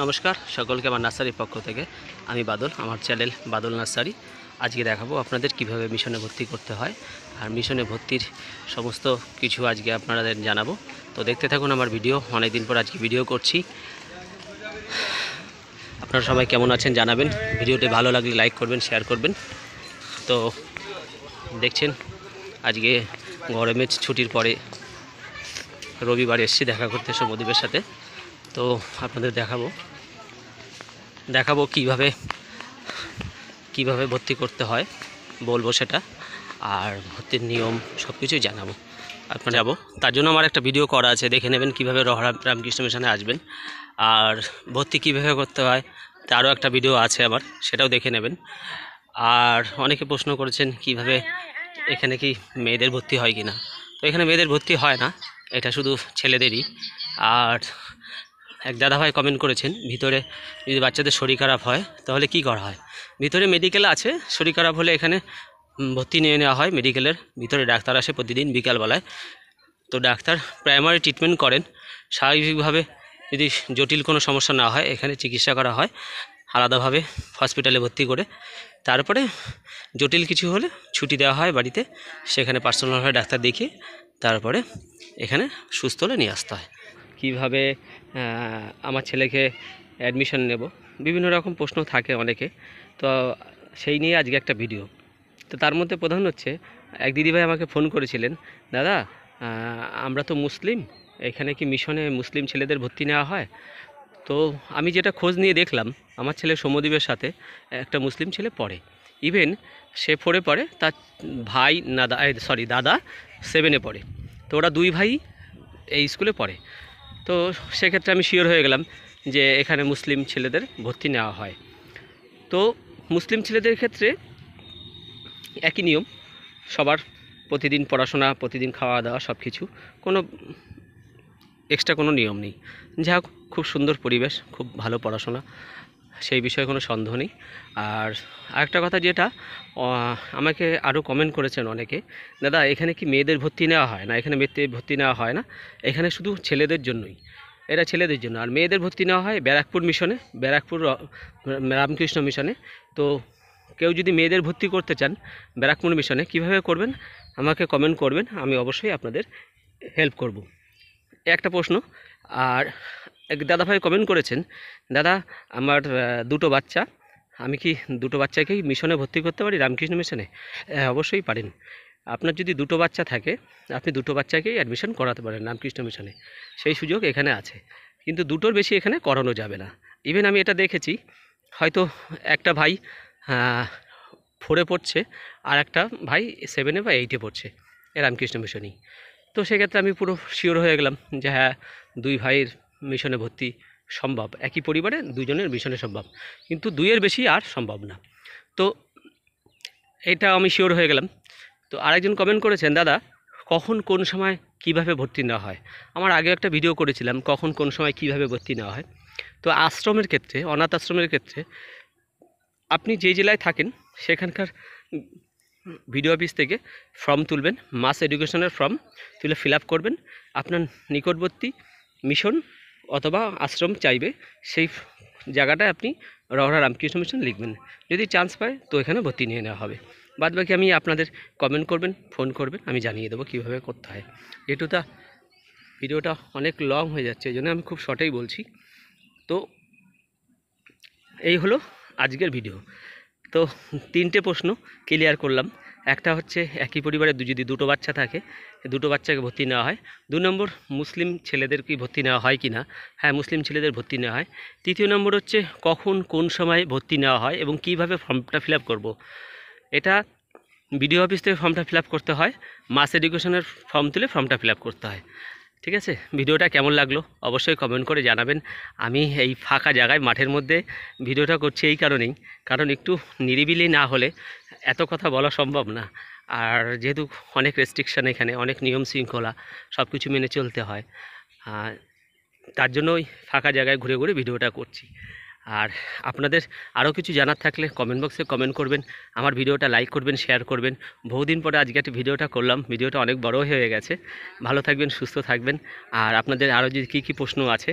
নমস্কার সকলকে আমার নার্সারির পক্ষ থেকে আমি বাদল আমার চ্যানেল বাদল নার্সারি আজকে দেখাবো আপনাদের কিভাবে মিশনে ভর্তি করতে হয় আর মিশনে ভর্তির সমস্ত কিছু আজকে আপনাদের জানাবো তো দেখতে থাকুন আমার ভিডিও অনেক দিন পর আজকে ভিডিও করছি আপনারা সবাই কেমন আছেন জানাবেন ভিডিওটি ভালো লাগলে লাইক করবেন শেয়ার করবেন তো দেখছেন আজকে গরমের ছুটির পরে রবিবার এসছি দেখা করতে সব সাথে তো আপনাদের দেখাবো দেখাবো কিভাবে কিভাবে ভর্তি করতে হয় বলবো সেটা আর ভর্তির নিয়ম সব কিছুই জানাবো আপনারা যাবো তার জন্য আমার একটা ভিডিও করা আছে দেখে নেবেন কীভাবে রহরাম রামকৃষ্ণ মিশনে আসবেন আর ভর্তি কীভাবে করতে হয় তারও একটা ভিডিও আছে আবার সেটাও দেখে নেবেন আর অনেকে প্রশ্ন করেছেন কিভাবে এখানে কি মেয়েদের ভর্তি হয় কি না তো এখানে মেয়েদের ভর্তি হয় না এটা শুধু ছেলেদেরই আর এক দাদাভাই কমেন্ট করেছেন ভিতরে যদি বাচ্চাদের শরীর খারাপ হয় তাহলে কি করা হয় ভিতরে মেডিকেল আছে শরীর খারাপ হলে এখানে ভর্তি নিয়ে নেওয়া হয় মেডিকেলের ভিতরে ডাক্তার আসে প্রতিদিন বিকালবেলায় তো ডাক্তার প্রাইমারি ট্রিটমেন্ট করেন স্বাভাবিকভাবে যদি জটিল কোনো সমস্যা না হয় এখানে চিকিৎসা করা হয় আলাদাভাবে হসপিটালে ভর্তি করে তারপরে জটিল কিছু হলে ছুটি দেওয়া হয় বাড়িতে সেখানে পার্সোনালভাবে ডাক্তার দেখিয়ে তারপরে এখানে সুস্থ হলে নিয়ে আসতে হয় কিভাবে আমার ছেলেকে অ্যাডমিশন নেব বিভিন্ন রকম প্রশ্ন থাকে অনেকে তো সেই নিয়ে আজকে একটা ভিডিও তো তার মধ্যে প্রধান হচ্ছে এক দিদিভাই আমাকে ফোন করেছিলেন দাদা আমরা তো মুসলিম এখানে কি মিশনে মুসলিম ছেলেদের ভর্তি নেওয়া হয় তো আমি যেটা খোঁজ নিয়ে দেখলাম আমার ছেলে সমদ্বীপের সাথে একটা মুসলিম ছেলে পড়ে ইভেন সে ফোরে পড়ে তার ভাই না সরি দাদা সেভেনে পড়ে তো ওরা দুই ভাই এই স্কুলে পড়ে তো সেক্ষেত্রে আমি শিওর হয়ে গেলাম যে এখানে মুসলিম ছেলেদের ভর্তি নেওয়া হয় তো মুসলিম ছেলেদের ক্ষেত্রে একই নিয়ম সবার প্রতিদিন পড়াশোনা প্রতিদিন খাওয়া দাওয়া সব কিছু কোনো এক্সট্রা কোনো নিয়ম নেই যাই হোক খুব সুন্দর পরিবেশ খুব ভালো পড়াশোনা সেই বিষয়ে কোনো সন্দেহ নেই আর আরেকটা কথা যেটা আমাকে আরও কমেন্ট করেছেন অনেকে দাদা এখানে কি মেয়েদের ভর্তি নেওয়া হয় না এখানে মেয়েদের ভর্তি নেওয়া হয় না এখানে শুধু ছেলেদের জন্যই এটা ছেলেদের জন্য আর মেয়েদের ভর্তি নেওয়া হয় ব্যারাকপুর মিশনে ব্যারাকপুর রামকৃষ্ণ মিশনে তো কেউ যদি মেয়েদের ভর্তি করতে চান ব্যারাকপুর মিশনে কিভাবে করবেন আমাকে কমেন্ট করবেন আমি অবশ্যই আপনাদের হেল্প করব একটা প্রশ্ন আর এক দাদাভাই কমেন্ট করেছেন দাদা আমার দুটো বাচ্চা আমি কি দুটো বাচ্চাকেই মিশনে ভর্তি করতে পারি রামকৃষ্ণ মিশনে হ্যাঁ অবশ্যই পারেন আপনার যদি দুটো বাচ্চা থাকে আপনি দুটো বাচ্চাকেই অ্যাডমিশন করাতে পারেন রামকৃষ্ণ মিশনে সেই সুযোগ এখানে আছে কিন্তু দুটোর বেশি এখানে করানো যাবে না ইভেন আমি এটা দেখেছি হয়তো একটা ভাই ফোরে পড়ছে আর একটা ভাই সেভেনে বা এইটে পড়ছে রামকৃষ্ণ মিশনেই তো সেক্ষেত্রে আমি পুরো শিওর হয়ে গেলাম যে হ্যাঁ দুই ভাইয়ের মিশনে ভর্তি সম্ভব একই পরিবারে দুজনের মিশনে সম্ভব কিন্তু দুইয়ের বেশি আর সম্ভব না তো এটা আমি শিওর হয়ে গেলাম তো আরেকজন কমেন্ট করেছেন দাদা কখন কোন সময় কিভাবে ভর্তি নেওয়া হয় আমার আগে একটা ভিডিও করেছিলাম কখন কোন সময় কিভাবে ভর্তি নেওয়া হয় তো আশ্রমের ক্ষেত্রে অনাথ আশ্রমের ক্ষেত্রে আপনি যে জেলায় থাকেন সেখানকার ভিডিও অফিস থেকে ফর্ম তুলবেন মাস এডুকেশনের ফর্ম তুলে ফিল করবেন আপনার নিকটবর্তী মিশন অথবা আশ্রম চাইবে সেই জায়গাটায় আপনি রহরা রামকৃষ্ণ মিশন লিখবেন যদি চান্স পায় তো এখানে ভর্তি নিয়ে নেওয়া হবে বাদ বাকি আমি আপনাদের কমেন্ট করবেন ফোন করবেন আমি জানিয়ে দেবো কীভাবে করতে হয় তা ভিডিওটা অনেক লং হয়ে যাচ্ছে এই জন্য আমি খুব শর্টেই বলছি তো এই হলো আজকের ভিডিও তো তিনটে প্রশ্ন ক্লিয়ার করলাম একটা হচ্ছে একই পরিবারে যদি দুটো বাচ্চা থাকে দুটো বাচ্চাকে ভর্তি নেওয়া হয় দু নম্বর মুসলিম ছেলেদের কি ভর্তি নেওয়া হয় কি না হ্যাঁ মুসলিম ছেলেদের ভর্তি নেওয়া হয় তৃতীয় নম্বর হচ্ছে কখন কোন সময় ভর্তি নেওয়া হয় এবং কিভাবে ফর্মটা ফিল আপ করব। এটা বিডিও অফিস থেকে ফর্মটা ফিল করতে হয় মাস এডুকেশনের ফর্ম তুলে ফর্মটা ফিল করতে হয় ঠিক আছে ভিডিওটা কেমন লাগলো অবশ্যই কমেন্ট করে জানাবেন আমি এই ফাঁকা জায়গায় মাঠের মধ্যে ভিডিওটা করছি এই কারণেই কারণ একটু নিরিবিলি না হলে এত কথা বলা সম্ভব না আর যেহেতু অনেক রেস্ট্রিকশান এখানে অনেক নিয়ম শৃঙ্খলা সব কিছু মেনে চলতে হয় তার জন্য ওই ফাঁকা জায়গায় ঘুরে ঘুরে ভিডিওটা করছি আর আপনাদের আরও কিছু জানার থাকলে কমেন্ট বক্সে কমেন্ট করবেন আমার ভিডিওটা লাইক করবেন শেয়ার করবেন বহুদিন পরে আজকে একটা ভিডিওটা করলাম ভিডিওটা অনেক বড় হয়ে গেছে ভালো থাকবেন সুস্থ থাকবেন আর আপনাদের আরও যদি কী কী প্রশ্ন আছে